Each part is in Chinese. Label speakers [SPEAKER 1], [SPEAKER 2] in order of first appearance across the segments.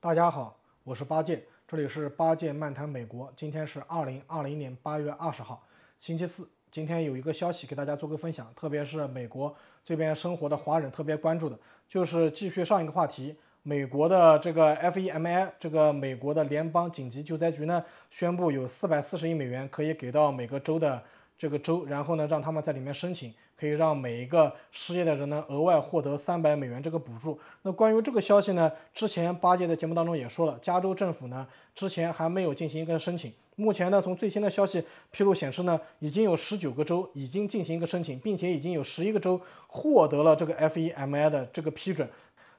[SPEAKER 1] 大家好，我是八戒，这里是八戒漫谈美国。今天是二零二零年八月二十号，星期四。今天有一个消息给大家做个分享，特别是美国这边生活的华人特别关注的，就是继续上一个话题，美国的这个 FEMA 这个美国的联邦紧急救灾局呢，宣布有四百四十亿美元可以给到每个州的。这个州，然后呢，让他们在里面申请，可以让每一个失业的人呢，额外获得三百美元这个补助。那关于这个消息呢，之前八戒的节目当中也说了，加州政府呢，之前还没有进行一个申请。目前呢，从最新的消息披露显示呢，已经有十九个州已经进行一个申请，并且已经有十一个州获得了这个 FEMA 的这个批准。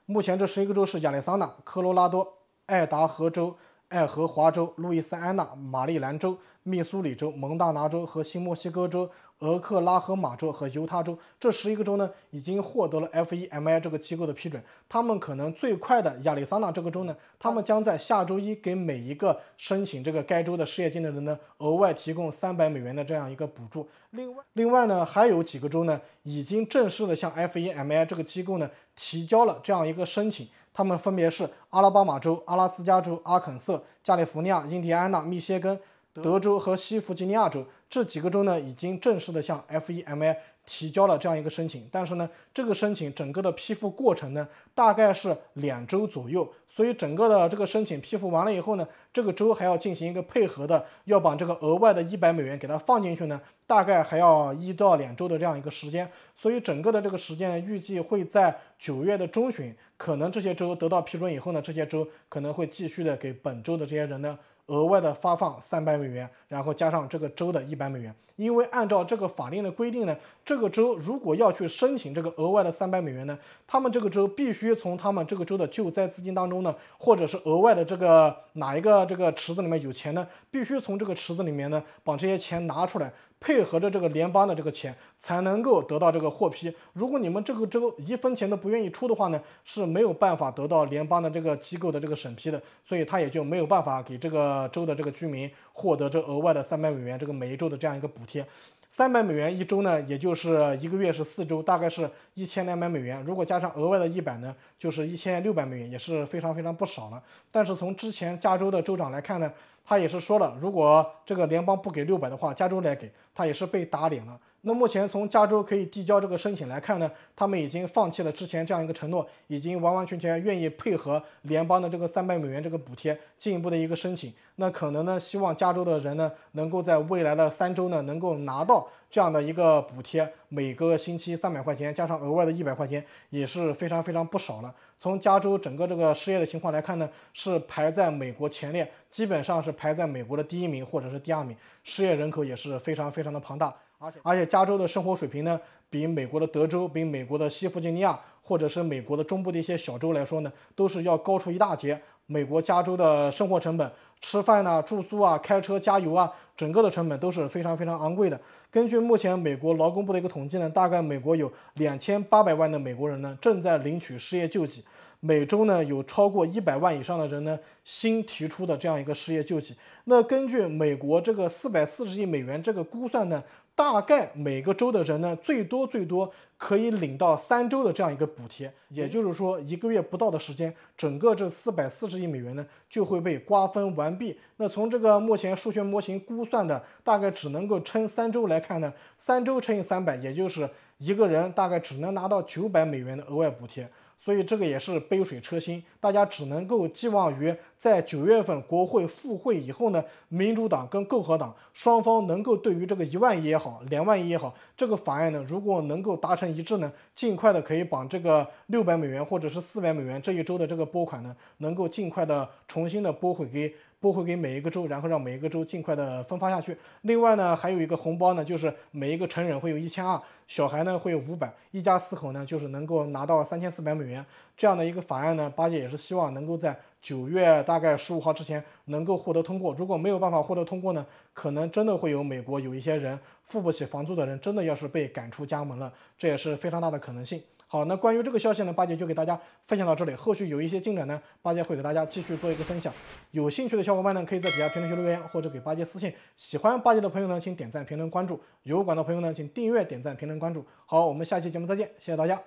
[SPEAKER 1] 目前这十一个州是亚利桑那、科罗拉多、爱达荷州。爱荷华州、路易斯安那、马里兰州、密苏里州、蒙大拿州和新墨西哥州、俄克拉荷马州和犹他州这十一个州呢，已经获得了 f e m i 这个机构的批准。他们可能最快的亚利桑那这个州呢，他们将在下周一给每一个申请这个该州的失业金的人呢，额外提供三百美元的这样一个补助。另外，另外呢，还有几个州呢，已经正式的向 f e m i 这个机构呢，提交了这样一个申请。他们分别是阿拉巴马州、阿拉斯加州、阿肯色、加利福尼亚、印第安纳、密歇根、德州和西弗吉尼亚州。这几个州呢，已经正式的向 F E M A 提交了这样一个申请，但是呢，这个申请整个的批复过程呢，大概是两周左右，所以整个的这个申请批复完了以后呢，这个州还要进行一个配合的，要把这个额外的一百美元给它放进去呢，大概还要一到两周的这样一个时间，所以整个的这个时间预计会在九月的中旬，可能这些州得到批准以后呢，这些州可能会继续的给本州的这些人呢。额外的发放三百美元，然后加上这个州的一百美元。因为按照这个法令的规定呢，这个州如果要去申请这个额外的三百美元呢，他们这个州必须从他们这个州的救灾资金当中呢，或者是额外的这个哪一个这个池子里面有钱呢，必须从这个池子里面呢把这些钱拿出来。配合着这个联邦的这个钱才能够得到这个获批。如果你们这个州一分钱都不愿意出的话呢，是没有办法得到联邦的这个机构的这个审批的，所以他也就没有办法给这个州的这个居民获得这额外的三百美元这个每一周的这样一个补贴。三百美元一周呢，也就是一个月是四周，大概是一千两百美元。如果加上额外的一百呢，就是一千六百美元，也是非常非常不少了。但是从之前加州的州长来看呢，他也是说了，如果这个联邦不给六百的话，加州来给他也是被打脸了。那目前从加州可以递交这个申请来看呢，他们已经放弃了之前这样一个承诺，已经完完全全愿意配合联邦的这个三百美元这个补贴进一步的一个申请。那可能呢，希望加州的人呢，能够在未来的三周呢，能够拿到这样的一个补贴，每个星期三百块钱，加上额外的一百块钱，也是非常非常不少了。从加州整个这个失业的情况来看呢，是排在美国前列，基本上是排在美国的第一名或者是第二名，失业人口也是非常非常的庞大。而且，而且，加州的生活水平呢，比美国的德州、比美国的西弗吉尼亚，或者是美国的中部的一些小州来说呢，都是要高出一大截。美国加州的生活成本，吃饭呢、住宿啊、开车加油啊，整个的成本都是非常非常昂贵的。根据目前美国劳工部的一个统计呢，大概美国有两千八百万的美国人呢，正在领取失业救济，每周呢，有超过一百万以上的人呢，新提出的这样一个失业救济。那根据美国这个四百四十亿美元这个估算呢，大概每个州的人呢，最多最多可以领到三周的这样一个补贴，也就是说一个月不到的时间，整个这四百四十亿美元呢就会被瓜分完毕。那从这个目前数学模型估算的大概只能够撑三周来看呢，三周乘以三百，也就是一个人大概只能拿到九百美元的额外补贴。所以这个也是杯水车薪，大家只能够寄望于在九月份国会复会以后呢，民主党跟共和党双方能够对于这个一万亿也好，两万亿也好，这个法案呢，如果能够达成一致呢，尽快的可以把这个六百美元或者是四百美元这一周的这个拨款呢，能够尽快的重新的拨回给。拨回给每一个州，然后让每一个州尽快的分发下去。另外呢，还有一个红包呢，就是每一个成人会有一千二，小孩呢会有五百，一家四口呢就是能够拿到三千四百美元这样的一个法案呢，八戒也是希望能够在九月大概十五号之前能够获得通过。如果没有办法获得通过呢，可能真的会有美国有一些人付不起房租的人，真的要是被赶出家门了，这也是非常大的可能性。好，那关于这个消息呢，八戒就给大家分享到这里。后续有一些进展呢，八戒会给大家继续做一个分享。有兴趣的小伙伴呢，可以在底下评论区留言或者给八戒私信。喜欢八戒的朋友呢，请点赞、评论、关注。有管的朋友呢，请订阅、点赞、评论、关注。好，我们下期节目再见，谢谢大家。